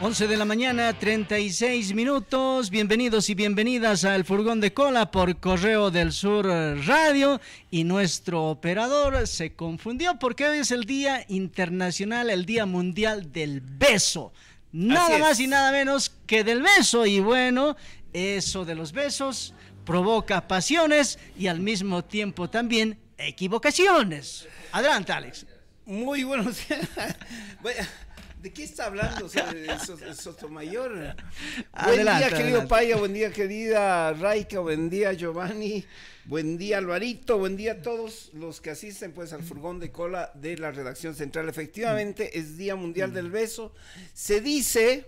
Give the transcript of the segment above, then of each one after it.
11 de la mañana, 36 minutos. Bienvenidos y bienvenidas al Furgón de Cola por Correo del Sur Radio. Y nuestro operador se confundió porque hoy es el Día Internacional, el Día Mundial del Beso. Nada más y nada menos que del beso. Y bueno, eso de los besos provoca pasiones y al mismo tiempo también equivocaciones. Adelante, Alex. Muy buenos días. ¿De qué está hablando Sotomayor? buen día, querido Paya, buen día, querida Raika, buen día, Giovanni, buen día, Alvarito, buen día a todos los que asisten pues al furgón de cola de la redacción central. Efectivamente, mm. es Día Mundial mm. del Beso. Se dice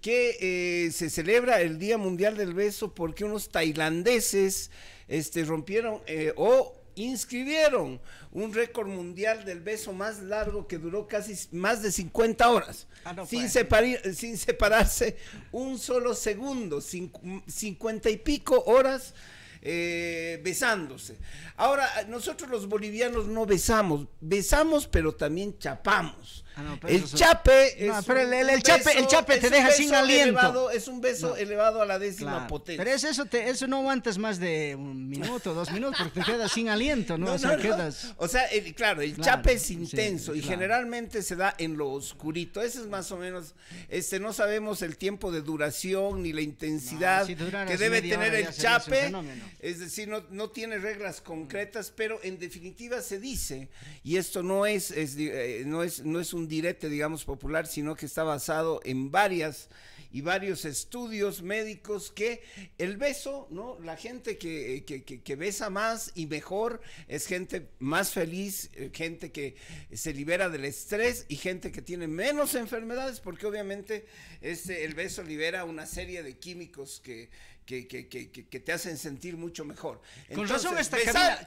que eh, se celebra el Día Mundial del Beso porque unos tailandeses este, rompieron eh, o inscribieron un récord mundial del beso más largo que duró casi más de 50 horas, ah, sin, pues. sin separarse un solo segundo, 50 y pico horas. Eh, besándose. Ahora, nosotros los bolivianos no besamos, besamos pero también chapamos. Ah, el, chape el, chape, te deja sin aliento. es un beso elevado a la décima potencia. Pero eso, eso no aguantas más de un minuto, dos minutos, porque te quedas sin aliento, ¿no? o sea, claro, el chape es intenso y generalmente se da en lo oscurito. Ese es más o menos, este, no sabemos el tiempo de duración ni la intensidad que debe tener el chape. Es decir, no, tiene reglas concretas, pero en definitiva se dice, y esto no es, eh, no es, no es un direte, digamos, popular, sino que está basado en varias y varios estudios médicos que el beso, ¿no? La gente que, eh, que, que, besa más y mejor es gente más feliz, eh, gente que se libera del estrés y gente que tiene menos enfermedades, porque obviamente este, el beso libera una serie de químicos que que, que, que, que, te hacen sentir mucho mejor. con razón esta besar,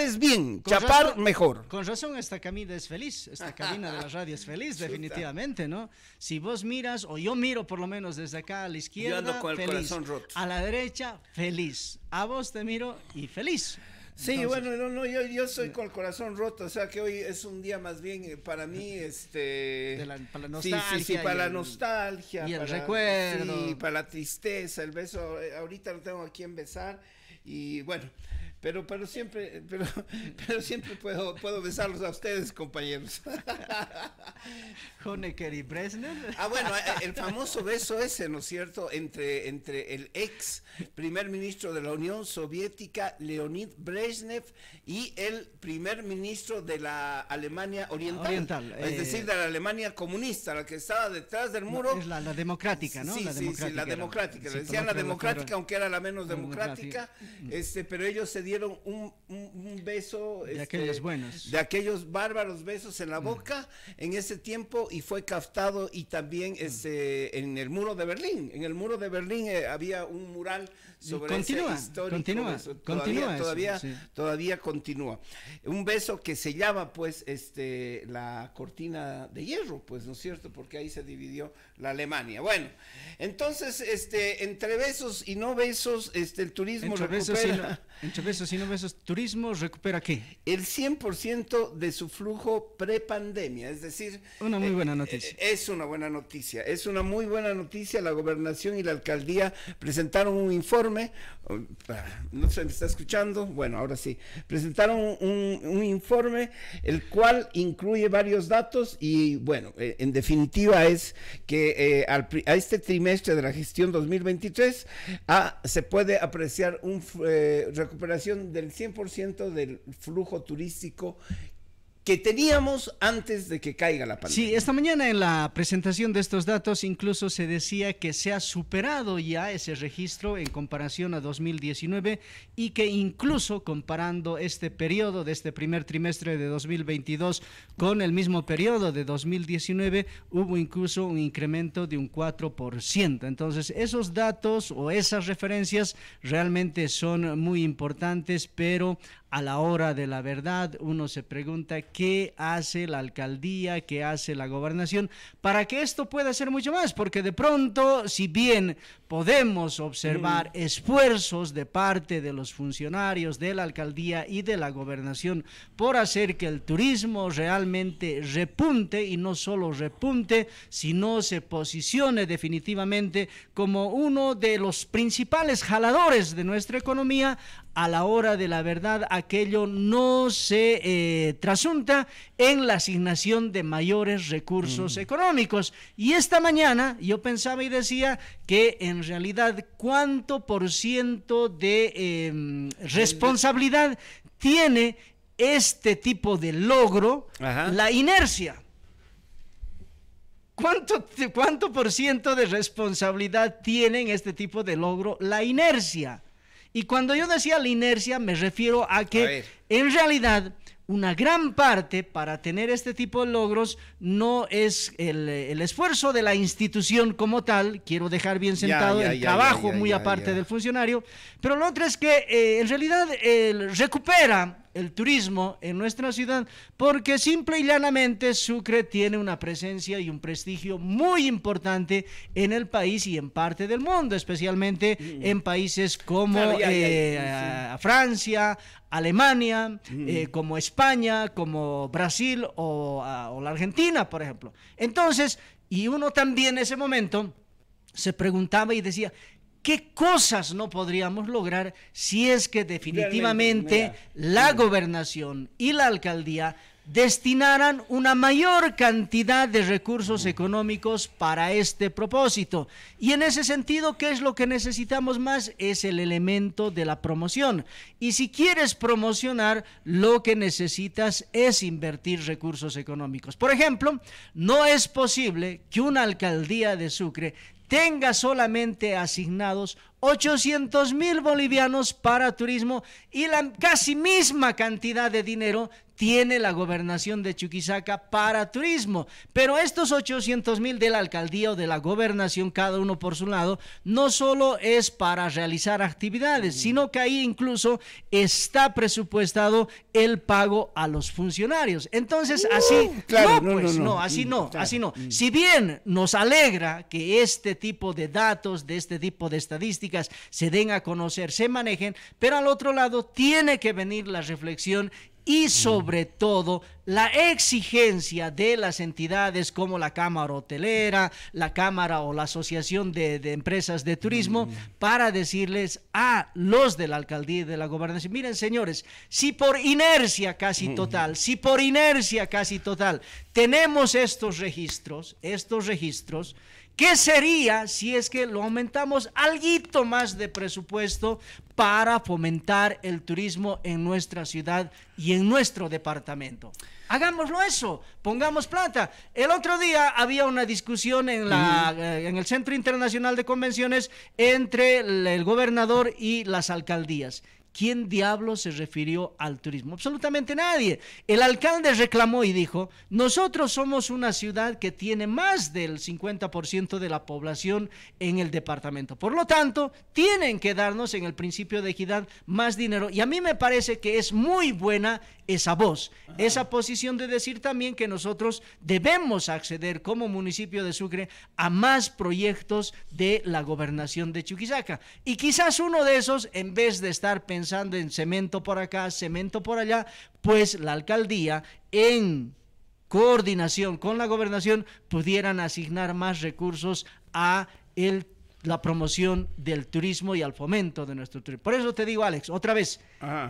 es bien, chapar mejor. Con razón esta cabina es feliz, esta cabina de la radio es feliz definitivamente, ¿no? Si vos miras, o yo miro por lo menos desde acá a la izquierda, feliz, a la derecha, feliz. A vos te miro y feliz. Sí, bueno, no, no, yo, yo soy eh, con el corazón roto, o sea que hoy es un día más bien eh, para mí, este... para la nostalgia. Sí, para la nostalgia. Y para, la tristeza, el beso, eh, ahorita lo tengo aquí en besar y bueno, pero, pero siempre, pero, pero siempre puedo, puedo besarlos a ustedes, compañeros. Honecker y Bresner. Ah, bueno, eh, eh, el famoso beso ese, ¿no es cierto?, entre, entre el ex primer ministro de la Unión Soviética, Leonid Brezhnev, y el primer ministro de la Alemania Oriental. oriental es eh, decir, de la Alemania comunista, la que estaba detrás del muro. Es la, democrática, ¿no? Sí, la democrática, sí, la democrática. decían la democrática, aunque era la menos democrática, mm. este, pero ellos se dieron un, beso. De este, aquellos buenos. De aquellos bárbaros besos en la mm. boca en ese tiempo y fue captado y también mm. este, en el muro de Berlín. En el muro de Berlín eh, había un mural continúa, continúa, todavía, continúa, todavía, todavía continúa. Un beso que sellaba pues este la cortina de hierro, pues, ¿no es cierto? Porque ahí se dividió la Alemania. Bueno, entonces este entre besos y no besos, este el turismo recupera y entre besos y besos, turismo recupera qué? El 100% de su flujo pandemia es decir, una muy eh, buena noticia. Eh, es una buena noticia, es una muy buena noticia, la gobernación y la alcaldía presentaron un informe Uh, no se me está escuchando, bueno, ahora sí, presentaron un, informe el cual incluye varios datos y bueno, eh, en definitiva es que eh, a este trimestre de la gestión 2023 ah, se puede apreciar una eh, recuperación del 100% del flujo turístico que teníamos antes de que caiga la pandemia. Sí, esta mañana en la presentación de estos datos incluso se decía que se ha superado ya ese registro en comparación a 2019 y que incluso comparando este periodo de este primer trimestre de 2022 con el mismo periodo de 2019 hubo incluso un incremento de un 4%. Entonces, esos datos o esas referencias realmente son muy importantes, pero a la hora de la verdad uno se pregunta qué hace la alcaldía, qué hace la gobernación, para que esto pueda ser mucho más, porque de pronto, si bien podemos observar esfuerzos de parte de los funcionarios de la alcaldía y de la gobernación por hacer que el turismo realmente repunte y no solo repunte, sino se posicione definitivamente como uno de los principales jaladores de nuestra economía, a la hora de la verdad aquello no se eh, trasunta en la asignación de mayores recursos mm. económicos. Y esta mañana yo pensaba y decía que en realidad cuánto por ciento de em, responsabilidad tiene este tipo de logro la inercia. ¿Cuánto, ¿Cuánto por ciento de responsabilidad tienen este tipo de logro la inercia? Y cuando yo decía la inercia, me refiero a que en realidad una gran parte para tener este tipo de logros no es el, esfuerzo de la institución como tal, quiero dejar bien sentado el trabajo muy aparte del funcionario, pero lo otro es que eh, en realidad el recupera el turismo en nuestra ciudad, porque simple y llanamente Sucre tiene una presencia y un prestigio muy importante en el país y en parte del mundo, especialmente mm. en países como eh, Francia, Alemania, mm. eh, como España, como Brasil o la Argentina, por ejemplo. Entonces, y uno también en ese momento se preguntaba y decía, ¿Qué cosas no podríamos lograr si es que definitivamente la gobernación y la alcaldía destinaran una mayor cantidad de recursos económicos para este propósito. Y en ese sentido, ¿qué es lo que necesitamos más? Es el elemento de la promoción. Y si quieres promocionar, lo que necesitas es invertir recursos económicos. Por ejemplo, no es posible que una alcaldía de Sucre tenga solamente asignados 800 mil bolivianos para turismo y la casi misma cantidad de dinero tiene la gobernación de Chuquisaca para turismo. Pero estos 800 mil de la alcaldía o de la gobernación, cada uno por su lado, no solo es para realizar actividades, sino que ahí incluso está presupuestado el pago a los funcionarios. Entonces, así, uh, pues, no, así mm, no, así no. Mm. Si bien nos alegra que este tipo de datos, de este tipo de estadísticas se den a conocer, se manejen, pero al otro lado tiene que venir la reflexión y sobre todo la exigencia de las entidades como la Cámara Hotelera, la Cámara o la Asociación de, Empresas de Turismo, mm. para decirles a los de la alcaldía y de la gobernación, miren señores, si por inercia casi total, si por inercia casi total tenemos estos registros, estos registros, ¿Qué sería si es que lo aumentamos algo más de presupuesto para fomentar el turismo en nuestra ciudad y en nuestro departamento? Hagámoslo eso, pongamos plata. El otro día había una discusión en, la, eh, en el Centro Internacional de Convenciones entre el gobernador y las alcaldías. ¿Quién diablo se refirió al turismo? Absolutamente nadie. El alcalde reclamó y dijo, nosotros somos una ciudad que tiene más del 50% de la población en el departamento. Por lo tanto, tienen que darnos en el principio de equidad más dinero. Y a mí me parece que es muy buena esa voz, esa posición de decir también que nosotros debemos acceder como municipio de Sucre a más proyectos de la gobernación de Chuquisaca. Y quizás uno de esos, en vez de estar pensando, pensando en cemento por acá, cemento por allá, pues la alcaldía en coordinación con la gobernación pudieran asignar más recursos a la promoción del turismo y al fomento de nuestro turismo. Por eso te digo, Alex, otra vez,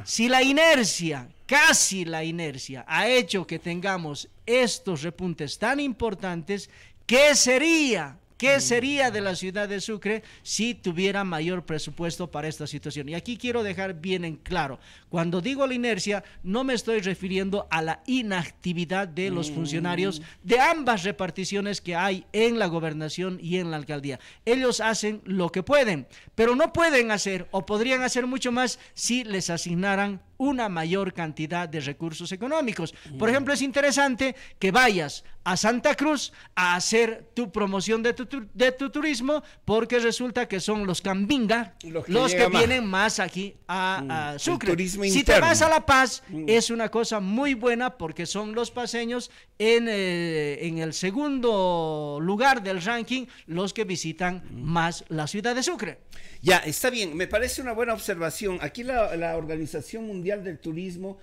si la inercia, casi la inercia, ha hecho que tengamos estos repuntes tan importantes, ¿qué sería ¿Qué sería de la ciudad de Sucre si tuviera mayor presupuesto para esta situación? Y aquí quiero dejar bien en claro, cuando digo la inercia, no me estoy refiriendo a la inactividad de los mm. funcionarios de ambas reparticiones que hay en la gobernación y en la alcaldía. Ellos hacen lo que pueden, pero no pueden hacer o podrían hacer mucho más si les asignaran una mayor cantidad de recursos económicos. Por ejemplo, es interesante que vayas a Santa Cruz a hacer tu promoción de tu, de turismo, porque resulta que son los cambinga los que, los vienen más, aquí a, mm, Sucre. si te vas a La Paz, mm. es una cosa muy buena porque son los paseños en, eh, el segundo lugar del ranking los que visitan mm. más la ciudad de Sucre. Ya, está bien, me parece una buena observación. Aquí la Organización Mundial Mundial del Turismo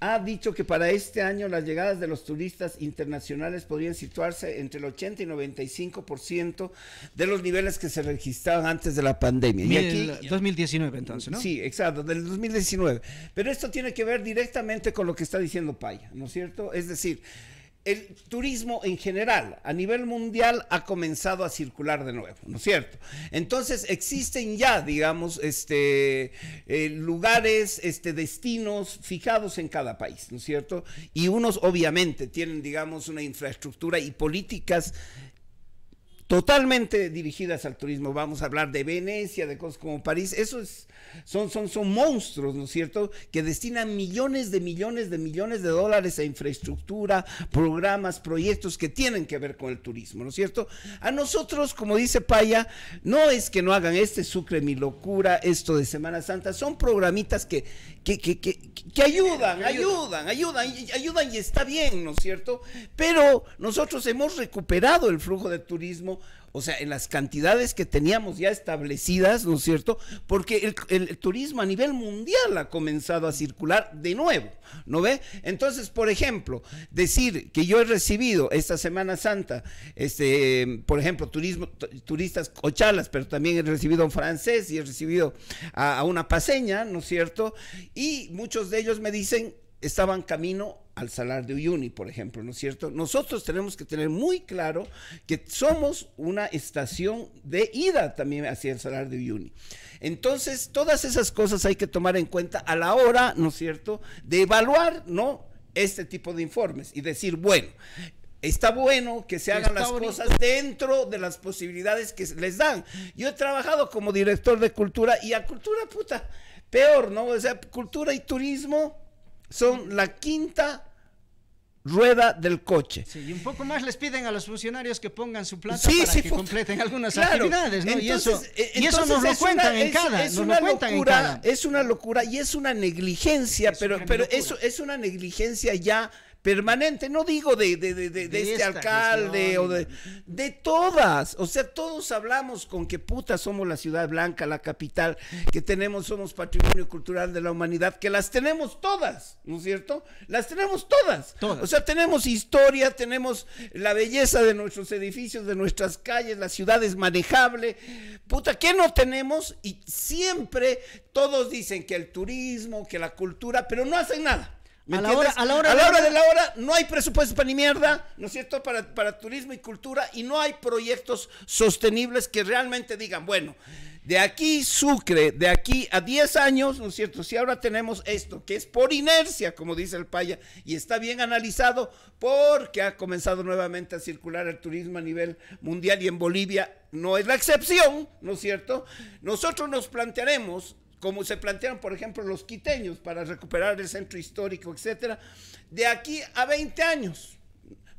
ha dicho que para este año las llegadas de los turistas internacionales podrían situarse entre el 80 y 95% por ciento de los niveles que se registraban antes de la pandemia. Y aquí, 2019 eh, entonces, ¿no? Sí, exacto, del 2019. Pero esto tiene que ver directamente con lo que está diciendo Paya, ¿no es cierto? Es decir, el turismo en general a nivel mundial ha comenzado a circular de nuevo, ¿no es cierto? Entonces existen ya, digamos, este, eh, lugares, este, destinos fijados en cada país, ¿no es cierto? Y unos obviamente tienen, digamos, una infraestructura y políticas totalmente dirigidas al turismo. Vamos a hablar de Venecia, de cosas como París. esos es, son, son, son monstruos, ¿no es cierto? Que destinan millones de millones de millones de dólares a infraestructura, programas, proyectos que tienen que ver con el turismo, ¿no es cierto? A nosotros, como dice Paya, no es que no hagan este Sucre mi locura, esto de Semana Santa, son programitas que, que, que, que ayudan, ayudan, ayudan, ayudan y está bien, ¿no es cierto? Pero nosotros hemos recuperado el flujo de turismo o sea, en las cantidades que teníamos ya establecidas, ¿no es cierto? Porque el, turismo a nivel mundial ha comenzado a circular de nuevo, ¿no ve? Entonces, por ejemplo, decir que yo he recibido esta Semana Santa, este, por ejemplo, turismo, turistas ochalas, pero también he recibido a un francés y he recibido a, a una paseña, ¿no es cierto? Y muchos de ellos me dicen, estaban camino al salar de Uyuni, por ejemplo, ¿no es cierto? Nosotros tenemos que tener muy claro que somos una estación de ida también hacia el salar de Uyuni. Entonces, todas esas cosas hay que tomar en cuenta a la hora, ¿no es cierto?, de evaluar, ¿no? Este tipo de informes y decir, bueno, Está bueno que se hagan las cosas dentro de las posibilidades que les dan. Yo he trabajado como director de cultura y a cultura puta, peor, ¿no? O sea, cultura y turismo son la quinta rueda del coche. Sí, y un poco más les piden a los funcionarios que pongan su plata para que completen algunas actividades, ¿no? y, eso, e- y eso nos lo cuentan en cada, es una locura, Es una locura y es una negligencia, pero, pero eso es una negligencia ya permanente, no digo de, de, de, de, este alcalde o de, de todas, o sea, todos hablamos con que puta somos la ciudad blanca, la capital, que tenemos, somos patrimonio cultural de la humanidad, que las tenemos todas, ¿no es cierto? Las tenemos todas. todas. O sea, tenemos historia, tenemos la belleza de nuestros edificios, de nuestras calles, la ciudad es manejable, puta, ¿qué no tenemos? Y siempre todos dicen que el turismo, que la cultura, pero no hacen nada a, la hora, a, la hora, de la hora no hay presupuesto para ni mierda, ¿no es cierto? Para, para turismo y cultura y no hay proyectos sostenibles que realmente digan, bueno, de aquí Sucre, de aquí a 10 años, ¿no es cierto? Si ahora tenemos esto, que es por inercia, como dice el Paya, y está bien analizado porque ha comenzado nuevamente a circular el turismo a nivel mundial y en Bolivia no es la excepción, ¿no es cierto? Nosotros nos plantearemos como se plantearon, por ejemplo, los quiteños para recuperar el centro histórico, etcétera, de aquí a 20 años.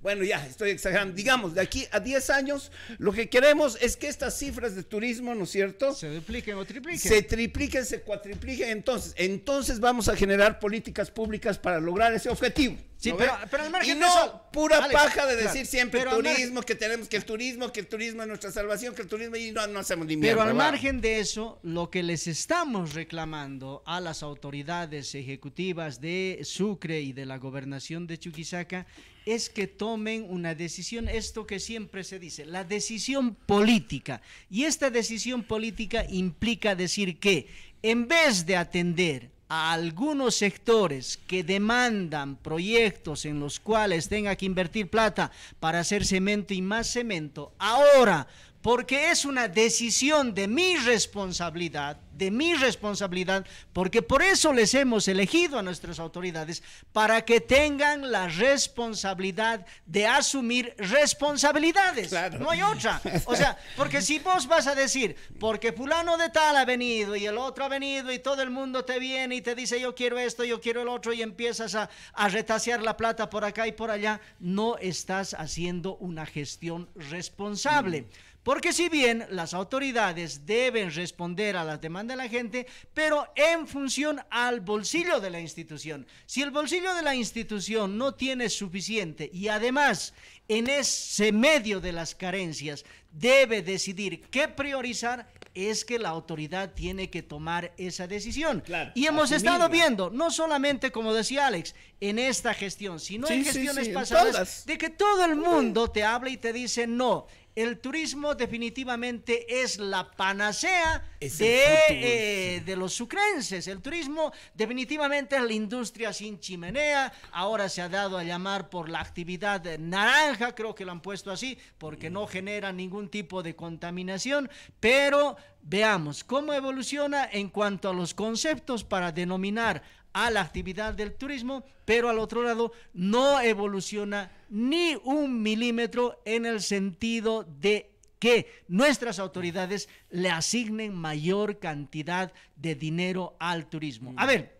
Bueno, ya estoy exagerando. Digamos, de aquí a 10 años, lo que queremos es que estas cifras de turismo, ¿no es cierto? Se dupliquen o tripliquen. Se tripliquen, se cuatripliquen. Entonces, entonces vamos a generar políticas públicas para lograr ese objetivo pero, al margen y no pura paja de decir siempre turismo, que tenemos que el turismo, que el turismo es nuestra salvación, que el turismo y no, hacemos ni Pero al margen de eso, lo que les estamos reclamando a las autoridades ejecutivas de Sucre y de la gobernación de Chuquisaca es que tomen una decisión, esto que siempre se dice, la decisión política. Y esta decisión política implica decir que en vez de atender a algunos sectores que demandan proyectos en los cuales tenga que invertir plata para hacer cemento y más cemento ahora, porque es una decisión de mi responsabilidad, de mi responsabilidad, porque por eso les hemos elegido a nuestras autoridades, para que tengan la responsabilidad de asumir responsabilidades. No hay otra. O sea, porque si vos vas a decir, porque fulano de tal ha venido y el otro ha venido y todo el mundo te viene y te dice yo quiero esto, yo quiero el otro y empiezas a, a retasear la plata por acá y por allá, no estás haciendo una gestión responsable. Mm. Porque si bien las autoridades deben responder a las demandas de la gente, pero en función al bolsillo de la institución. Si el bolsillo de la institución no tiene suficiente y además en ese medio de las carencias debe decidir qué priorizar, es que la autoridad tiene que tomar esa decisión. y hemos estado viendo, no solamente como decía Alex, en esta gestión, sino en gestiones pasadas, de que todo el mundo te habla y te dice no el turismo definitivamente es la panacea de, eh, de, los sucrenses. El turismo definitivamente es la industria sin chimenea. Ahora se ha dado a llamar por la actividad naranja, creo que lo han puesto así, porque no genera ningún tipo de contaminación, pero veamos cómo evoluciona en cuanto a los conceptos para denominar a la actividad del turismo, pero al otro lado no evoluciona ni un milímetro en el sentido de que nuestras autoridades le asignen mayor cantidad de dinero al turismo. A ver,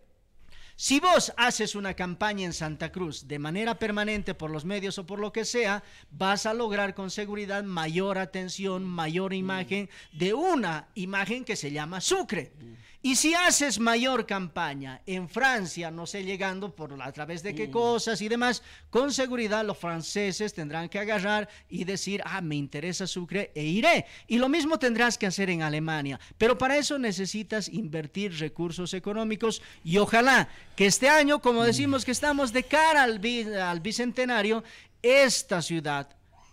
si vos haces una campaña en Santa Cruz de manera permanente por los medios o por lo que sea, vas a lograr con seguridad mayor atención, mayor imagen de una imagen que se llama Sucre. Y si haces mayor campaña en Francia, no sé llegando por a través de qué mm. cosas y demás, con seguridad los franceses tendrán que agarrar y decir, ah, me interesa Sucre e iré. Y lo mismo tendrás que hacer en Alemania. Pero para eso necesitas invertir recursos económicos y ojalá que este año, como mm. decimos que estamos de cara al bicentenario, esta ciudad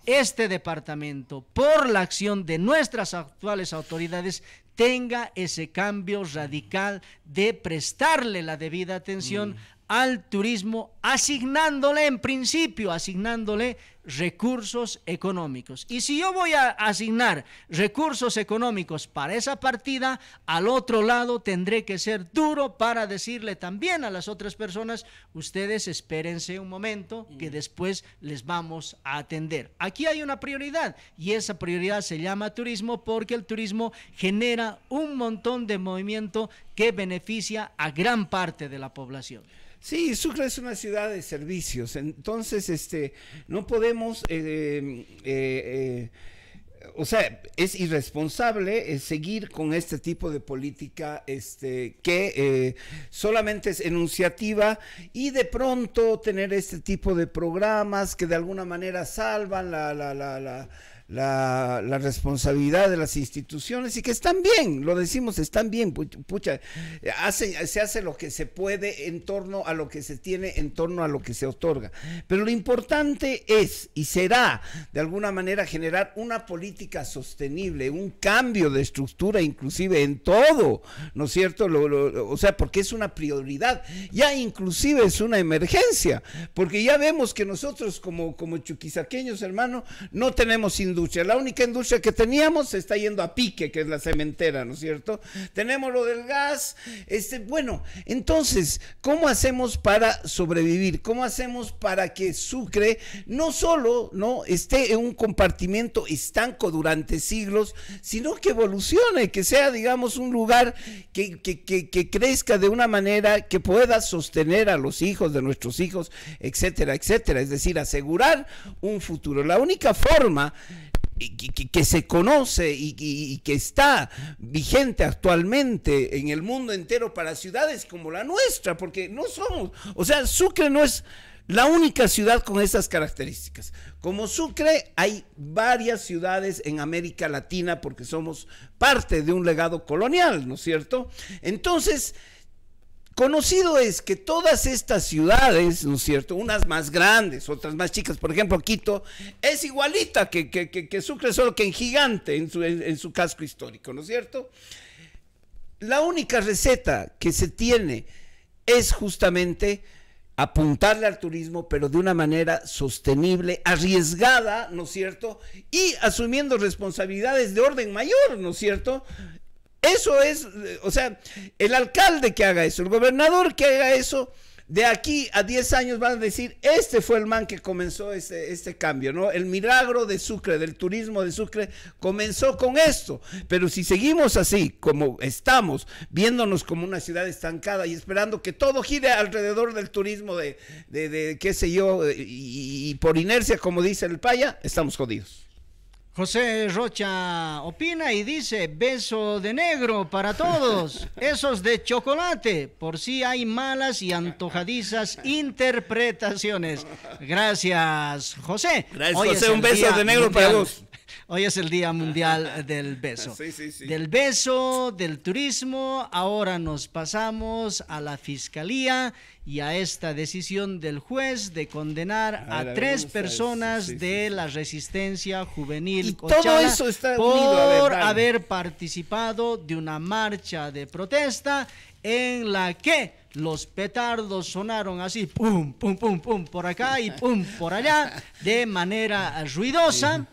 este departamento, por la acción de nuestras actuales autoridades, tenga ese cambio radical de prestarle la debida atención mm. al turismo, asignándole en principio, asignándole recursos económicos. Y si yo voy a asignar recursos económicos para esa partida, al otro lado tendré que ser duro para decirle también a las otras personas, ustedes espérense un momento mm. que después les vamos a atender. Aquí hay una prioridad y esa prioridad se llama turismo porque el turismo genera un montón de movimiento que beneficia a gran parte de la población. Sí, Sucre es una ciudad de servicios, entonces este no podemos eh, eh, eh, o sea, es irresponsable seguir con este tipo de política este, que solamente es enunciativa y de pronto tener este tipo de programas que de alguna manera salvan la, la, la la, responsabilidad de las instituciones y que están bien, lo decimos, están bien, pucha, se hace lo que se puede en torno a lo que se tiene, en torno a lo que se otorga. Pero lo importante es y será de alguna manera generar una política sostenible, un cambio de estructura inclusive en todo, ¿no es cierto? o sea, porque es una prioridad, ya inclusive es una emergencia, porque ya vemos que nosotros como, como chuquisaqueños, hermano, no tenemos sin la única industria que teníamos se está yendo a pique, que es la cementera, ¿no es cierto? Tenemos lo del gas. Este, bueno, entonces, ¿cómo hacemos para sobrevivir? ¿Cómo hacemos para que Sucre no solo no esté en un compartimiento estanco durante siglos, sino que evolucione, que sea, digamos, un lugar que, que crezca de una manera que pueda sostener a los hijos de nuestros hijos, etcétera, etcétera? Es decir, asegurar un futuro. La única forma que, se conoce y, que está vigente actualmente en el mundo entero para ciudades como la nuestra, porque no somos, o sea, Sucre no es la única ciudad con esas características. Como Sucre, hay varias ciudades en América Latina porque somos parte de un legado colonial, ¿no es cierto? Entonces, Conocido es que todas estas ciudades, ¿no es cierto? Unas más grandes, otras más chicas. Por ejemplo, Quito es igualita que, Sucre, solo que en gigante, en su, en, en su casco histórico, ¿no es cierto? La única receta que se tiene es justamente apuntarle al turismo, pero de una manera sostenible, arriesgada, ¿no es cierto? Y asumiendo responsabilidades de orden mayor, ¿no es cierto? Eso es, o sea, el alcalde que haga eso, el gobernador que haga eso, de aquí a 10 años van a decir, este fue el man que comenzó este, este, cambio, ¿no? El milagro de Sucre, del turismo de Sucre, comenzó con esto. Pero si seguimos así, como estamos, viéndonos como una ciudad estancada y esperando que todo gire alrededor del turismo de, qué sé yo, eh, y por inercia, como dice el Paya, estamos jodidos. José Rocha opina y dice, beso de negro para todos, esos de chocolate, por si hay malas y antojadizas interpretaciones. Gracias, José. Gracias, José, un beso de negro para vos. Hoy es el Día Mundial del Beso. Del beso, del turismo, ahora nos pasamos a la fiscalía y a esta decisión del juez de condenar ah, a, tres personas de la resistencia juvenil y todo eso está por haber participado de una marcha de protesta en la que los petardos sonaron así, pum, pum, pum, pum, por acá y pum, por allá, de manera ruidosa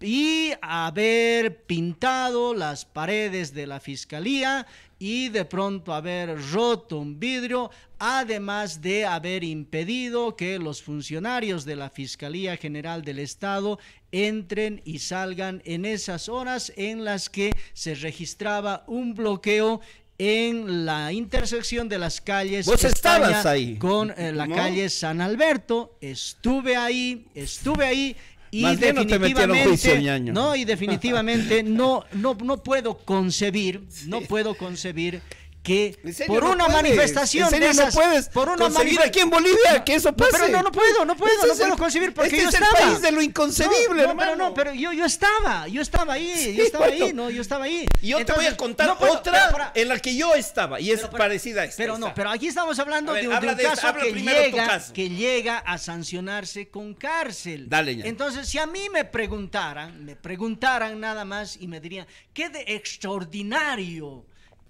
y haber pintado las paredes de la fiscalía y de pronto haber roto un vidrio, además de haber impedido que los funcionarios de la Fiscalía General del Estado entren y salgan en esas horas en las que se registraba un bloqueo en la intersección de las calles ¿Vos estabas ahí? con eh, la calle San Alberto. Estuve ahí, estuve ahí y definitivamente, no, y definitivamente no, no, no puedo concebir, no puedo concebir que por una manifestación no puedes por una aquí en Bolivia que eso pase. pero no, no puedo, no puedo, este no porque este es el país de lo inconcebible, no, pero yo, yo estaba, yo estaba ahí, yo estaba ahí, no, yo estaba ahí. Y yo te voy a contar otra en la que yo estaba y es parecida a esta. Pero no, pero aquí estamos hablando de, un, caso, que llega, que llega a sancionarse con cárcel. Dale Entonces, si a mí me preguntaran, me preguntaran nada más y me dirían, ¿qué de extraordinario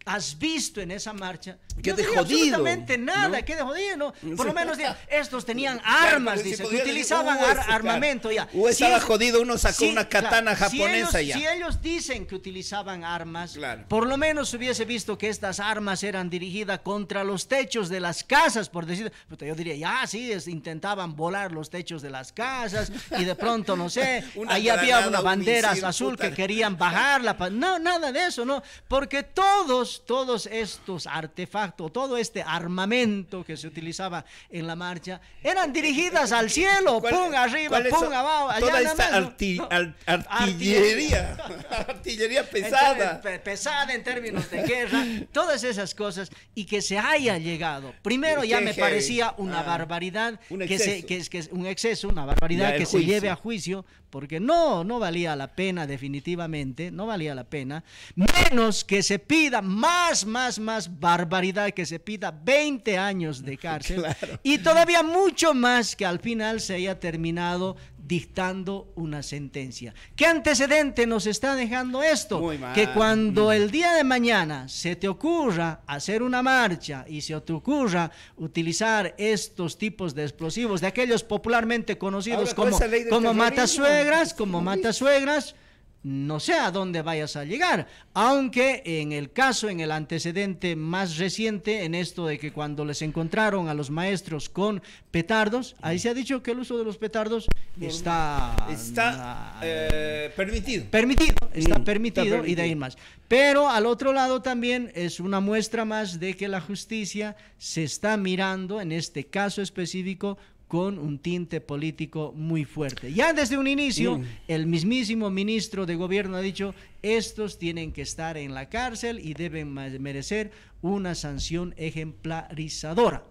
has visto en esa marcha. que de jodido. nada, que de jodido, ¿no? Por lo menos estos tenían armas, dice, utilizaban armamento ya. estaba jodido, uno sacó una katana japonesa ya. Si ellos dicen que utilizaban armas, por lo menos hubiese visto que estas armas eran dirigidas contra los techos de las casas, por decir, yo diría, ya sí, intentaban volar los techos de las casas y de pronto, no sé, ahí había una bandera azul que querían bajarla. No, nada de eso, ¿no? Porque todos todos, estos artefactos, todo este armamento que se utilizaba en la marcha, eran dirigidas al cielo, pum arriba, pum abajo, allá toda artillería, artillería, pesada. pesada en términos de guerra, todas esas cosas, y que se haya llegado. Primero ya me parecía una ah, barbaridad, un que, un exceso, una barbaridad que se lleve a juicio porque no, no valía la pena definitivamente, no valía la pena, menos que se pida más, más, más barbaridad, que se pida 20 años de cárcel y todavía mucho más que al final se haya terminado dictando una sentencia. ¿Qué antecedente nos está dejando esto? Que cuando mm. el día de mañana se te ocurra hacer una marcha y se te ocurra utilizar estos tipos de explosivos, de aquellos popularmente conocidos como, como matasuegras, como matasuegras, no sé a dónde vayas a llegar, aunque en el caso, en el antecedente más reciente, en esto de que cuando les encontraron a los maestros con petardos, ahí se ha dicho que el uso de los petardos está... Está eh, permitido. permitido, mm, está permitido y de ahí más. Pero al otro lado también es una muestra más de que la justicia se está mirando, en este caso específico, con un tinte político muy fuerte. Ya desde un inicio, el mismísimo ministro de gobierno ha dicho, estos tienen que estar en la cárcel y deben merecer una sanción ejemplarizadora.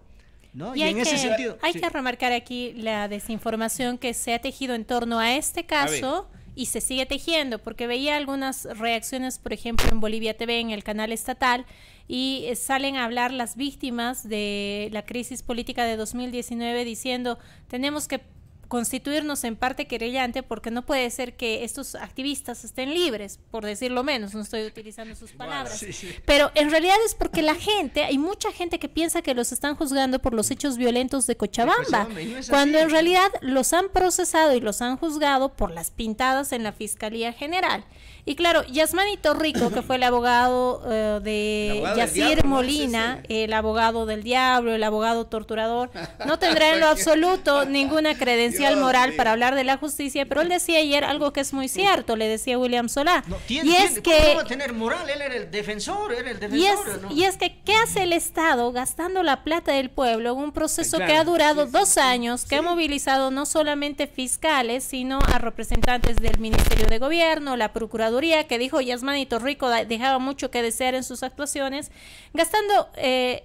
Y, hay en que, ese sentido... Hay que remarcar aquí la desinformación que se ha tejido en torno a este caso. y se sigue tejiendo, porque veía algunas reacciones, por ejemplo, en Bolivia TV, en el canal estatal, y eh, salen a hablar las víctimas de la crisis política de 2019 diciendo tenemos que constituirnos en parte querellante porque no puede ser que estos activistas estén libres, por decirlo menos, no estoy utilizando sus palabras. Pero en realidad es porque la gente, hay mucha gente que piensa que los están juzgando por los hechos violentos de Cochabamba cuando en realidad los han procesado y los han juzgado por las pintadas en la Fiscalía General. Y claro, Yasmani Torrico, que fue el abogado eh, de Yacir Molina, el abogado del diablo, el abogado torturador, no tendrá en lo absoluto ninguna credencial moral para hablar de la justicia, pero él decía ayer algo que es muy cierto, le decía William Solá. y es que... tener moral? Él era el defensor, era el defensor. Y es, y es, que, ¿qué hace el Estado gastando la plata del pueblo en un proceso que ha durado dos años, que ha movilizado no solamente fiscales, sino a representantes del Ministerio de Gobierno, la Procuraduría, que dijo Yasmani Torrico dejaba mucho que desear en sus actuaciones, gastando eh,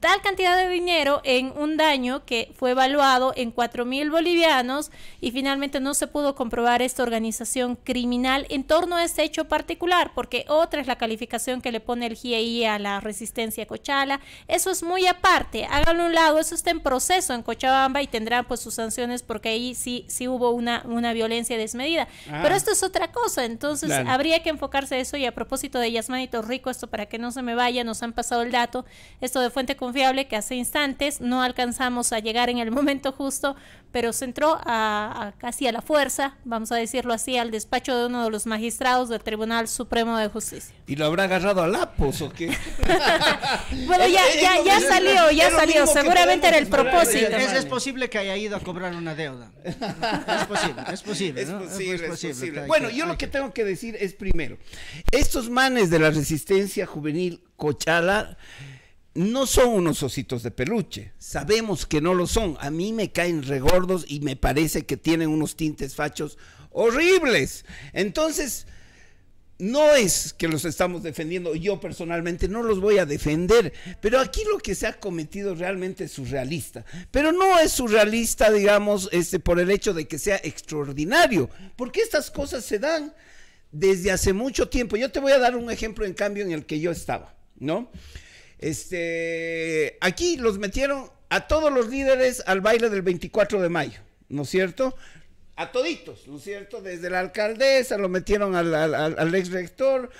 tal cantidad de dinero en un daño que fue evaluado en 4 mil bolivianos y finalmente no se pudo comprobar esta organización criminal en torno a este hecho particular, porque otra es la calificación que le pone el GIEI a la resistencia cochala. Eso es muy aparte, háganlo un lado, eso está en proceso en Cochabamba y tendrán pues sus sanciones porque ahí sí, sí hubo una, una violencia desmedida. Ah. Pero esto es otra cosa, entonces habría que enfocarse a eso y a propósito de Yasmanito Rico, esto para que no se me vaya, nos han pasado el dato, esto de fuente confiable que hace instantes no alcanzamos a llegar en el momento justo, pero se entró a, casi a la fuerza, vamos a decirlo así, al despacho de uno de los magistrados del Tribunal Supremo de Justicia. ¿Y lo habrá agarrado a lapos o qué? bueno, ya, ya, ya salió, ya salió, seguramente era el propósito. Es, posible que haya ido a cobrar una deuda. Es posible, es posible. Bueno, yo lo que tengo que decir es primero, estos manes de la resistencia juvenil Cochala no son unos ositos de peluche. Sabemos que no lo son. A mí me caen regordos y me parece que tienen unos tintes fachos horribles. Entonces, no es que los estamos defendiendo. Yo personalmente no los voy a defender. Pero aquí lo que se ha cometido realmente es surrealista. Pero no es surrealista, digamos, este, por el hecho de que sea extraordinario. Porque estas cosas se dan desde hace mucho tiempo. Yo te voy a dar un ejemplo, en cambio, en el que yo estaba, ¿no? Este, aquí los metieron a todos los líderes al baile del 24 de mayo, ¿no es cierto? A toditos, ¿no es cierto? Desde la alcaldesa, lo metieron al, al ex rector,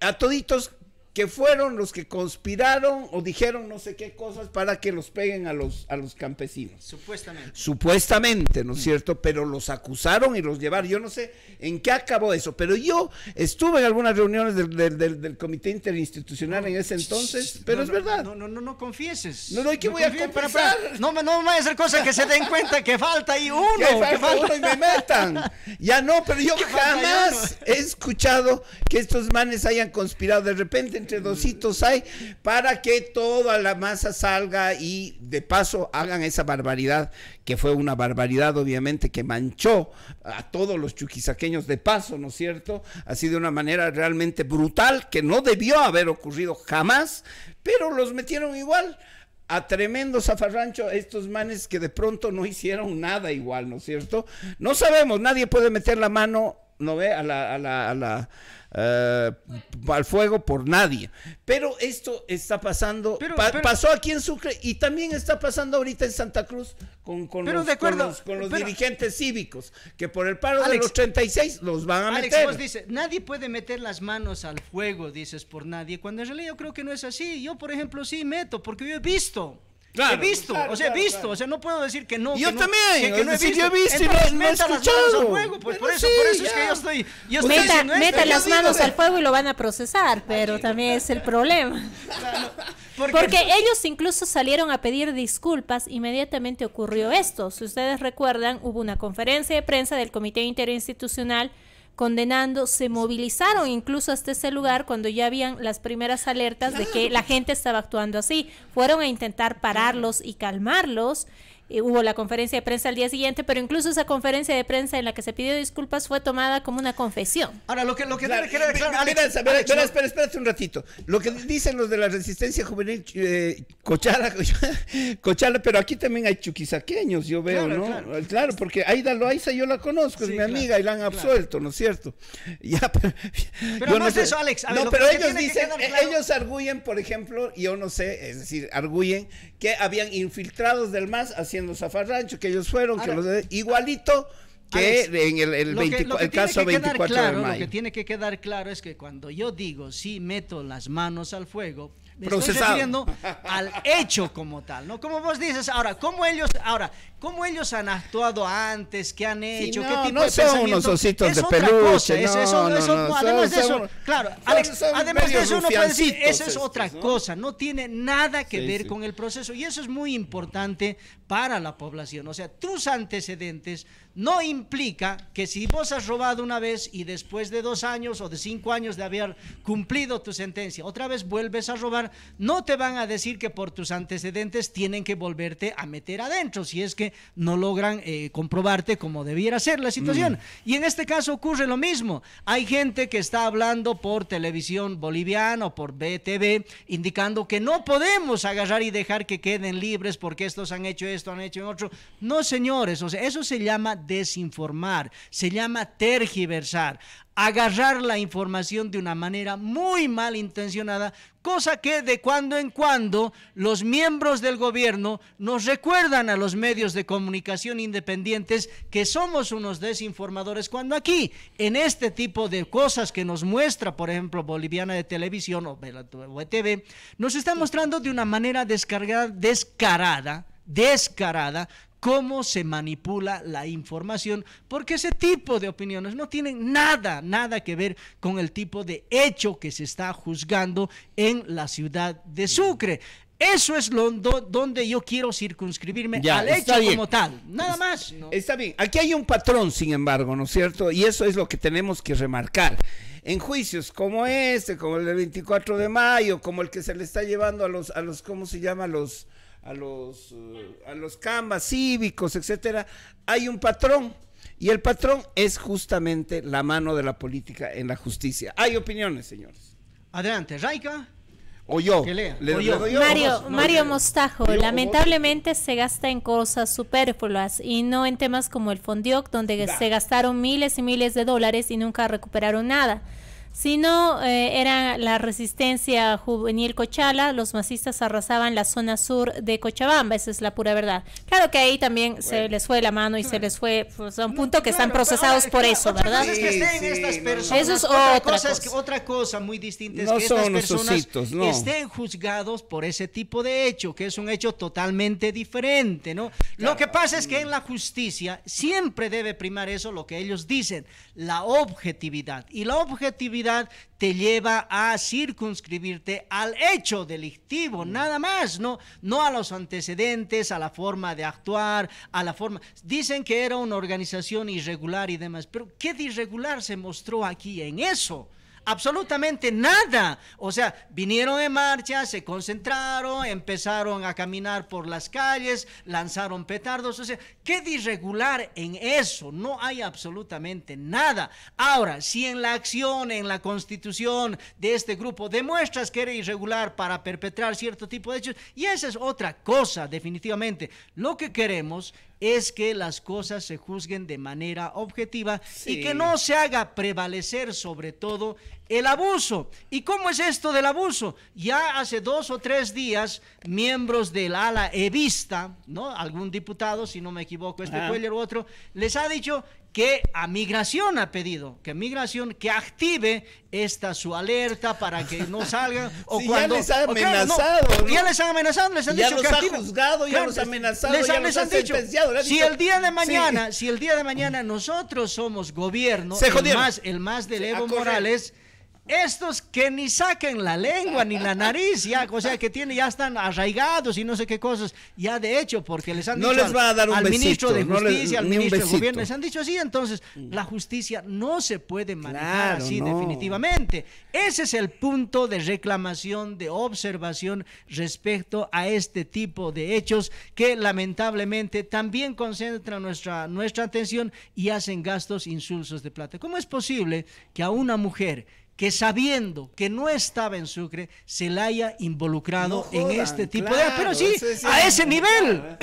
a toditos que fueron los que conspiraron o dijeron no sé qué cosas para que los peguen a los, a los campesinos. Supuestamente. Supuestamente, ¿no es cierto? Pero los acusaron y los llevaron. Yo no sé en qué acabó eso, pero yo estuve en algunas reuniones del, del, Comité Interinstitucional en ese entonces, pero es verdad. No, no, no, no confieses. No, no, que voy a confesar? No, no voy a hacer cosas que se den cuenta que falta ahí uno. Que falta, y me metan. Ya no, pero yo jamás he escuchado que estos manes hayan conspirado de repente entre dositos hay, para que toda la masa salga y de paso hagan esa barbaridad, que fue una barbaridad obviamente que manchó a todos los chuquisaqueños de paso, ¿no es cierto? Así de una manera realmente brutal, que no debió haber ocurrido jamás, pero los metieron igual a tremendo zafarrancho estos manes que de pronto no hicieron nada igual, ¿no es cierto? No sabemos, nadie puede meter la mano no ve a la, eh, al fuego por nadie. Pero esto está pasando, pasó aquí en Sucre y también está pasando ahorita en Santa Cruz con, con los, con los, dirigentes cívicos, que por el paro de los 36 los van a meter. dice, nadie puede meter las manos al fuego, dices, por nadie, cuando en realidad yo creo que no es así. Yo, por ejemplo, sí meto, porque yo he visto. Claro, he visto, o sea, he visto, o sea, no puedo decir que no. Yo que también, he visto. yo he visto y no, he escuchado. pues, por, eso, por eso, es que yo estoy. Yo estoy meta, las manos al fuego y lo van a procesar, pero también es el problema. Porque, Porque ellos incluso salieron a pedir disculpas, inmediatamente ocurrió esto. Si ustedes recuerdan, hubo una conferencia de prensa del Comité Interinstitucional condenando, se movilizaron incluso hasta ese lugar cuando ya habían las primeras alertas de que la gente estaba actuando así. Fueron a intentar pararlos y calmarlos. Eh, hubo la conferencia de prensa al día siguiente, pero incluso esa conferencia de prensa en la que se pidió disculpas fue tomada como una confesión. Ahora, lo que, lo que claro, declarar, espera, un ratito. Lo que dicen los de la resistencia juvenil, eh, cochala, Cochara, pero aquí también hay chuquisaqueños, yo veo, ¿no? Claro. Eh, porque Aida Loaiza yo la conozco, es mi amiga y la han absuelto, ¿no es cierto? Ya, pero, no, es eso, Alex. no, pero ellos dicen, ellos arguyen, por ejemplo, yo no sé, es decir, arguyen que habían infiltrados del MAS haciendo en los zafarranchos que ellos fueron, que los, igualito que en el, el, caso 24 de mayo. Lo que tiene que quedar claro es que cuando yo digo sí meto las manos al fuego, me estoy refiriendo al hecho como tal, ¿no? Como vos dices, ahora, ¿cómo ellos, ahora, cómo ellos han actuado antes? ¿Qué han hecho? Sí, ¿Qué tipo de son unos ositos es de peluche. Cosa, no, eso, no, eso, no, además de eso, claro, además de eso uno puede decir, eso es otra cosa, no tiene nada que ver con el proceso. Y eso es muy importante para la población. O sea, tus antecedentes no implica que si vos has robado una vez y después de dos años o de cinco años de haber cumplido tu sentencia, otra vez vuelves a robar, no te van a decir que por tus antecedentes tienen que volverte a meter adentro si es que no logran eh, comprobarte como debiera ser la situación. Mm. Y en este caso ocurre lo mismo. Hay gente que está hablando por televisión boliviana o por BTV indicando que no podemos agarrar y dejar que queden libres porque estos han hecho esto esto han hecho en otro. No, señores, o sea, eso se llama desinformar, se llama tergiversar, agarrar la información de una manera muy mal intencionada, cosa que de cuando en cuando los miembros del gobierno nos recuerdan a los medios de comunicación independientes que somos unos desinformadores, cuando aquí, en este tipo de cosas que nos muestra, por ejemplo, Boliviana de Televisión o TV, nos está mostrando de una manera descargada, descarada descarada cómo se manipula la información, porque ese tipo de opiniones no tienen nada, nada que ver con el tipo de hecho que se está juzgando en la ciudad de Sucre. Eso es lo, donde yo quiero circunscribirme al hecho como tal. Nada más. Está bien. Aquí hay un patrón, sin embargo, ¿no es cierto? Y eso es lo que tenemos que remarcar. En juicios como este, como el del 24 de mayo, como el que se le está llevando a los, a los ¿cómo se llama? los, a los, eh, a los camas cívicos, etcétera, hay un patrón. Y el patrón es justamente la mano de la política en la justicia. Hay opiniones, señores. Adelante, Raika. O yo. Le, doy Mario, Mario Mostajo, lamentablemente se gasta en cosas superfluas y no en temas como el Fondioc, donde se gastaron miles y miles de dólares y nunca recuperaron nada sino no eh, era la resistencia juvenil cochala, los masistas arrasaban la zona sur de Cochabamba, esa es la pura verdad. Claro que ahí también se les fue la mano y se les fue son pues, a un punto que están procesados por eso, ¿verdad? eso es otra, cosa, Es otra cosa muy distinta es que estas personas estén juzgados por ese tipo de hecho, que es un hecho totalmente diferente, ¿no? Lo que pasa es que mm. en la justicia siempre debe primar eso, lo que ellos dicen, la objetividad. Y la objetividad te lleva a circunscribirte al hecho delictivo, mm. nada más, ¿no? No a los antecedentes, a la forma de actuar, a la forma... Dicen que era una organización irregular y demás, pero ¿qué de irregular se mostró aquí en eso? absolutamente nada. O sea, vinieron en marcha, se concentraron, empezaron a caminar por las calles, lanzaron petardos. O sea, qué irregular en eso. No hay absolutamente nada. Ahora, si en la acción, en la constitución de este grupo demuestras que era irregular para perpetrar cierto tipo de hechos, y esa es otra cosa, definitivamente. Lo que queremos es que las cosas se juzguen de manera objetiva y que no se haga prevalecer sobre todo el abuso. ¿Y cómo es esto del abuso? Ya hace dos o tres días, miembros del ala evista, ¿no? Algún diputado, si no me equivoco, este ah. o u otro, les ha dicho que a migración ha pedido, que migración que active esta su alerta para que no salgan o cuando ya les han amenazado, ya les han amenazado, les han dicho los que ha juzgado, ya los los amenazado, ya los han, les dicho, si el día de mañana, si el día de mañana nosotros somos gobierno, el más el más de Evo Morales estos que ni saquen la lengua ni la nariz, ya, o sea, que tiene, ya están arraigados y no sé qué cosas, ya de hecho, porque les han dicho al, ministro de Justicia, al ministro de Gobierno, les han dicho así, entonces mm. la justicia no se puede manejar así definitivamente. Ese es el punto de reclamación, de observación respecto a este tipo de hechos que lamentablemente también concentran nuestra, nuestra atención y hacen gastos insulsos de plata. ¿Cómo es posible que a una mujer que sabiendo que no estaba en Sucre, se la haya involucrado en este tipo de... Pero sí, a ese nivel,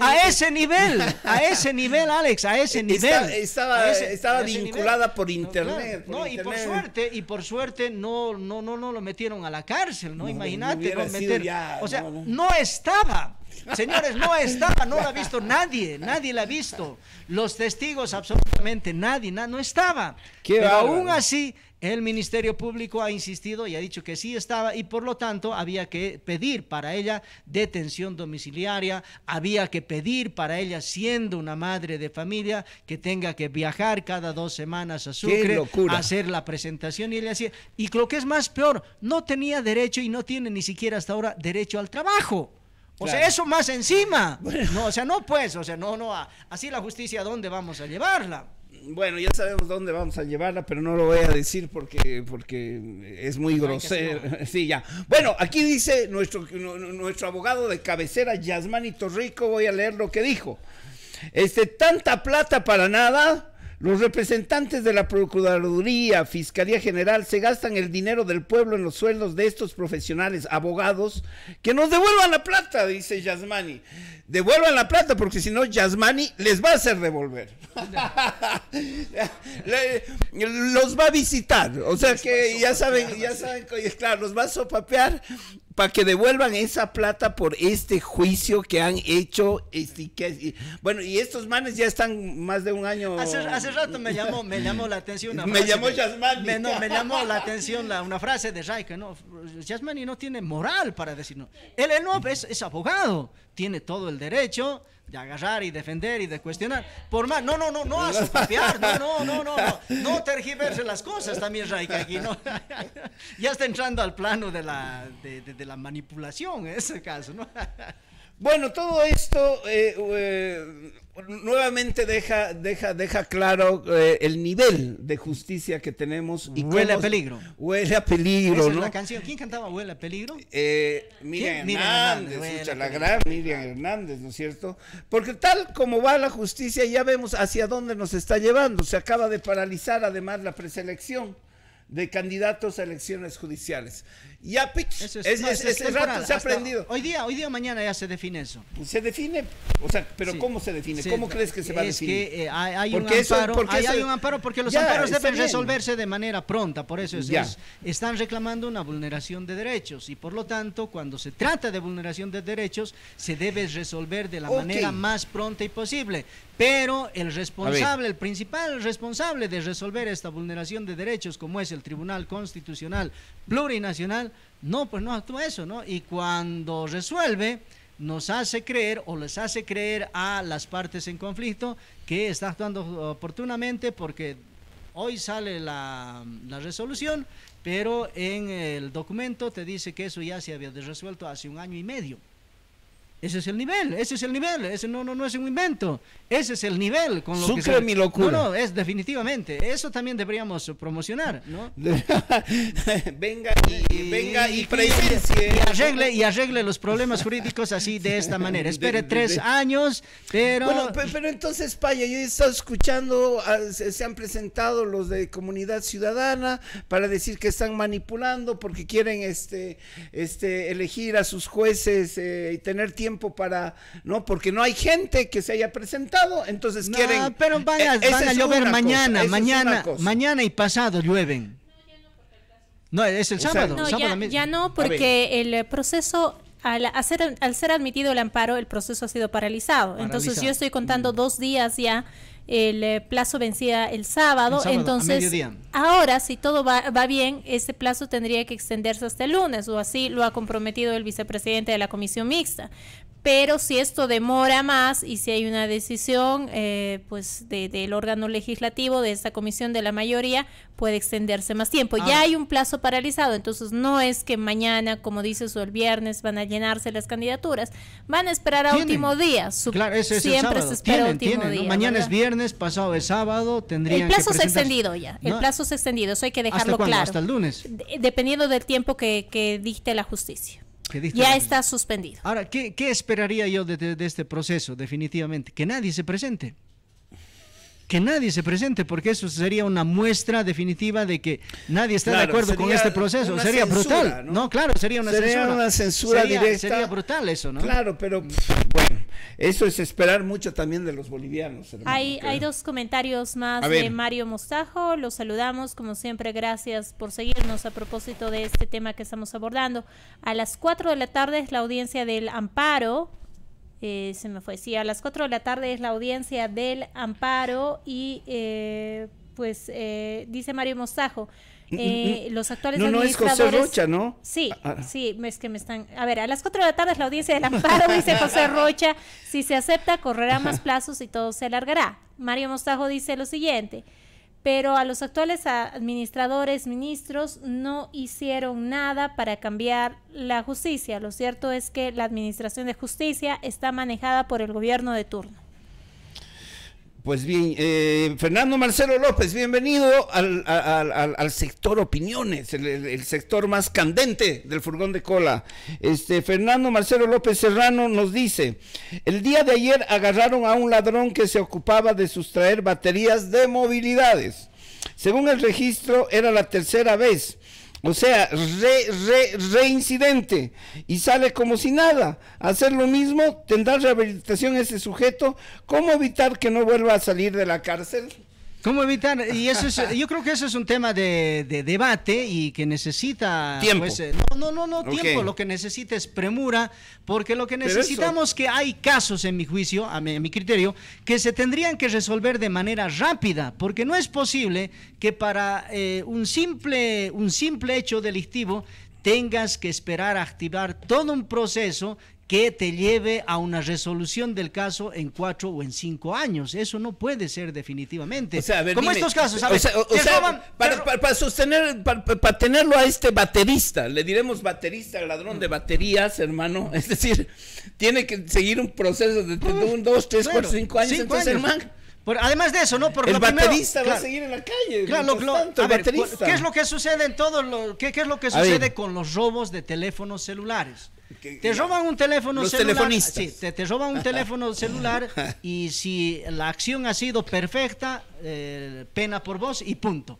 a ese nivel, a ese nivel, Alex, a ese nivel. estaba, estaba vinculada por internet. No, y por suerte, y por suerte no, no, no, no lo metieron a la cárcel, ¿no? Imagínate. Meter, o sea, no estaba, Señores, no estaba, no la ha visto nadie, nadie la ha visto. Los testigos, absolutamente nadie, no estaba. Pero aún así, el Ministerio Público ha insistido y ha dicho que sí estaba y por lo tanto había que pedir para ella detención domiciliaria, había que pedir para ella, siendo una madre de familia, que tenga que viajar cada dos semanas a Sucre a hacer la presentación y le hacía. Y lo que es más peor, no tenía derecho y no tiene ni siquiera hasta ahora derecho al trabajo. O sea, eso más encima. No, o sea, no pues, o sea, no, no, así la justicia, dónde vamos a llevarla? Bueno, ya sabemos dónde vamos a llevarla, pero no lo voy a decir porque, porque es muy grosero. Sí, ya. Bueno, aquí dice nuestro, nuestro abogado de cabecera, Yasmani Torrico, voy a leer lo que dijo. Este, tanta plata para nada, los representantes de la Procuraduría, Fiscalía General, se gastan el dinero del pueblo en los sueldos de estos profesionales, abogados, que nos devuelvan la plata, dice Yasmani. Devuelvan la plata porque si no, Yasmani les va a hacer devolver. los va a visitar. O sea que ya saben, ya saben, claro, los va a sopapear para que devuelvan esa plata por este juicio que han hecho. bueno, y estos manes ya están más de un año. Hace, rato me llamó, me llamó la atención una frase. Me llamó Me, llamó la atención una frase de Raik. No, Yasmani no tiene moral para decir no. Él, no es abogado, tiene todo el derecho de agarrar y defender y de cuestionar. Por más, no, no, no, no a no, no, no, no, no, no las cosas también, Raikaki no. ya está entrando al plano de la, de la manipulación en ese caso, ¿no? bueno, todo esto eh, eh, nuevamente deja, deja, deja claro eh, el nivel de justicia que tenemos. Y huele a peligro. Huele a peligro, ¿no? ¿Quién cantaba Huele a peligro? Eh, Miriam, Hernández, escucha, la gran Miriam Hernández, ¿no es cierto? Porque tal como va la justicia, ya vemos hacia dónde nos está llevando. Se acaba de paralizar además la preselección de candidatos a elecciones judiciales. Ya, pich, es, se ha aprendido. Hoy día, hoy día, mañana ya se define eso. Se define, o sea, pero ¿cómo se define? ¿Cómo crees que se va a definir? Es que eh, hay, un amparo, hay, porque los amparos deben resolverse de manera pronta, por eso están reclamando una vulneración de derechos y por lo tanto, cuando se trata de vulneración de derechos, se debe resolver de la manera más pronta y posible. Pero el responsable, el principal responsable de resolver esta vulneración de derechos, como es el Tribunal Constitucional Plurinacional, no, pues no actúa eso, ¿no? Y cuando resuelve, nos hace creer o les hace creer a las partes en conflicto que está actuando oportunamente porque hoy sale la, la resolución, pero en el documento te dice que eso ya se había resuelto hace un año y medio. Ese es el nivel, ese es el nivel, ese no, no, no es un invento, ese es el nivel con lo que mi locura. No, no, es definitivamente, eso también deberíamos promocionar, ¿no? venga y, venga y, y, arregle, y arregle los problemas jurídicos así de esta manera. Espere tres años, pero... Bueno, pero entonces, Paya, yo he estado escuchando, ah, se, han presentado los de Comunidad Ciudadana para decir que están manipulando porque quieren este, este, elegir a sus jueces eh, y tener tiempo para, ¿no? Porque no hay gente que se haya presentado, entonces quieren... pero van a, e-, llover mañana, mañana, mañana y pasado llueven. No, es el sábado. ya, no, porque el proceso, al, hacer, al ser admitido el amparo, el proceso ha sido paralizado. Entonces yo estoy contando mm. dos días ya. El eh, plazo vencía el sábado, entonces ahora si todo va, va bien, ese plazo tendría que extenderse hasta el lunes o así lo ha comprometido el vicepresidente de la comisión mixta pero si esto demora más y si hay una decisión eh, pues del órgano legislativo de esta comisión de la mayoría puede extenderse más tiempo ya ah. hay un plazo paralizado entonces no es que mañana como dices o el viernes van a llenarse las candidaturas van a esperar a último día claro siempre se espera a último día mañana es viernes pasado es sábado tendríamos el plazo se extendido ya el plazo se extendido eso hay que dejarlo claro hasta el lunes dependiendo del tiempo que, que dicte la justicia ya está suspendido. Ahora, ¿qué, esperaría yo de este proceso definitivamente? Que nadie se presente que nadie se presente, porque eso sería una muestra definitiva de que nadie está de acuerdo con este proceso. Sería brutal. ¿no? claro, sería una censura. directa. Sería brutal eso, ¿no? Claro, pero bueno, eso es esperar mucho también de los bolivianos. hay, hay dos comentarios más de Mario Mostajo. Los saludamos, como siempre, gracias por seguirnos a propósito de este tema que estamos abordando. A las 4 de la tarde es la audiencia del amparo eh, se me fue, sí, a las 4 de la tarde es la audiencia del amparo y eh, pues eh, dice Mario Mostajo. Mm, mm, mm. los actuales no, no es José Rocha, ¿no? Sí, ah, ah. sí, es que me están. A ver, a las 4 de la tarde es la audiencia del amparo, dice José Rocha. Si se acepta, correrá más plazos y todo se alargará. Mario Mostajo dice lo siguiente pero a los actuales administradores, ministros, no hicieron nada para cambiar la justicia. Lo cierto es que la Administración de Justicia está manejada por el gobierno de turno. Pues bien, eh, Fernando Marcelo López, bienvenido al, sector opiniones, el, el, sector más candente del furgón de cola. Este Fernando Marcelo López Serrano nos dice: el día de ayer agarraron a un ladrón que se ocupaba de sustraer baterías de movilidades. Según el registro, era la tercera vez o sea, re, re, reincidente. Y sale como si nada. Hacer lo mismo, tendrá rehabilitación ese sujeto. ¿Cómo evitar que no vuelva a salir de la cárcel? ¿Cómo evitar? Y eso es, yo creo que eso es un tema de, debate y que necesita... Tiempo. Pues, eh, no, no, no, no tiempo. Lo que necesita es premura, porque lo que necesitamos es que hay casos, en mi juicio, a mi, criterio, que se tendrían que resolver de manera rápida, porque no es posible que para eh, un, simple, un simple hecho delictivo tengas que esperar a activar todo un proceso que te lleve a una resolución del caso en cuatro o en cinco años. Eso no puede ser definitivamente. O sea, a Como estos casos, para, sostener, para, tenerlo a este baterista, le diremos baterista, ladrón de baterías, hermano. Es decir, tiene que seguir un proceso de, un, dos, tres, cuatro, cinco años. entonces, hermano. además de eso, ¿no? Porque el baterista va a seguir en la calle. Claro, ¿qué es lo que sucede en todo lo, qué, qué es lo que sucede con los robos de teléfonos celulares? te roban un teléfono celular. te, un teléfono celular y si la acción ha sido perfecta, eh, pena por vos y punto.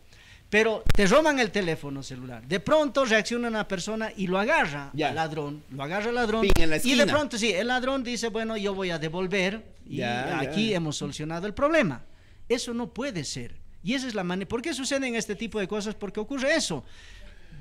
Pero te roban el teléfono celular. De pronto reacciona una persona y lo agarra ladrón. Lo agarra el ladrón. y de pronto, sí, el ladrón dice, bueno, yo voy a devolver y aquí hemos solucionado el problema. Eso no puede ser. Y esa es la ¿Por qué suceden este tipo de cosas? Porque ocurre eso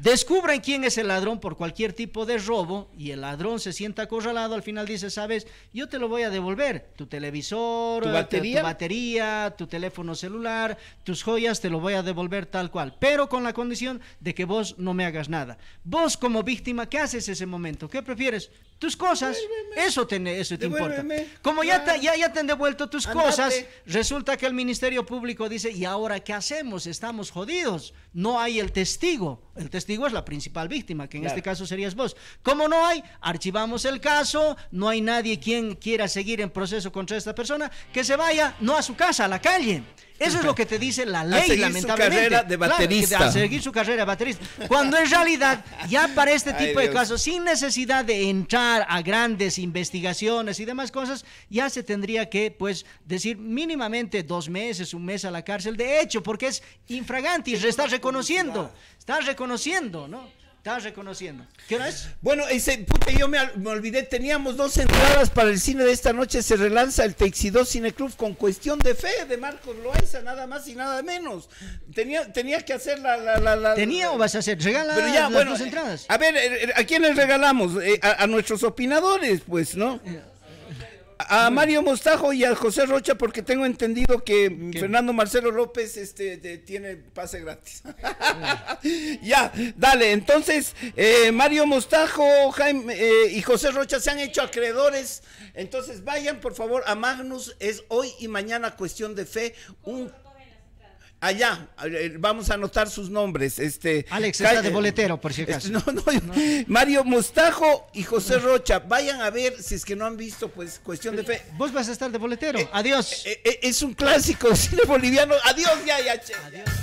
descubren quién es el ladrón por cualquier tipo de robo y el ladrón se sienta acorralado, al final dice, sabes, yo te lo voy a devolver, tu televisor, ¿Tu eh, batería? Tu, teléfono celular, tus joyas, te lo voy a devolver tal cual, pero con la condición de que vos no me hagas nada. Vos como víctima, ¿qué haces ese momento? ¿Qué prefieres? Tus cosas, eso te, importa. Como ya, te, han devuelto tus cosas, resulta que el Ministerio Público dice, ¿y ahora qué hacemos? Estamos jodidos, no hay el testigo. El testigo es la principal víctima, que en este caso serías vos. Como no hay, archivamos el caso, no hay nadie quien quiera seguir en proceso contra esta persona, que se vaya no a su casa, a la calle eso es lo que te dice la ley, lamentablemente. Su carrera de baterista. a seguir su carrera de baterista. Cuando en realidad, ya para este tipo de casos, sin necesidad de entrar a grandes investigaciones y demás cosas, ya se tendría que, pues, decir mínimamente dos meses, un mes a la cárcel. De hecho, porque es infragante y está reconociendo. Está reconociendo, ¿no? Estás reconociendo. ¿Qué hora es? Bueno, ese, yo me, olvidé, teníamos dos entradas para el cine de esta noche, se relanza el Texidó Cine Club con cuestión de fe de Marcos Loaiza, nada más y nada menos. Tenía, tenía que hacer la... ¿Tenía o vas a hacer? Regala las dos entradas. A ver, eh, eh, ¿a quién les regalamos? Eh, a, nuestros opinadores, pues, ¿no? a Mario Mostajo y a José Rocha porque tengo entendido que Fernando Marcelo López este tiene pase gratis. Ah. ya, dale, entonces eh, Mario Mostajo eh, y José Rocha se han hecho acreedores, entonces vayan por favor a Magnus, es hoy y mañana cuestión de fe, un allá, eh, eh, vamos a anotar sus nombres. Este, Alex, está de boletero, por si eh, acaso. No, no, Mario Mostajo y José Rocha, vayan a ver si es que no han visto, pues, cuestión de fe. Vos vas a estar de boletero, adiós. es un clásico de cine boliviano, adiós, ya, ya, che. Adiós.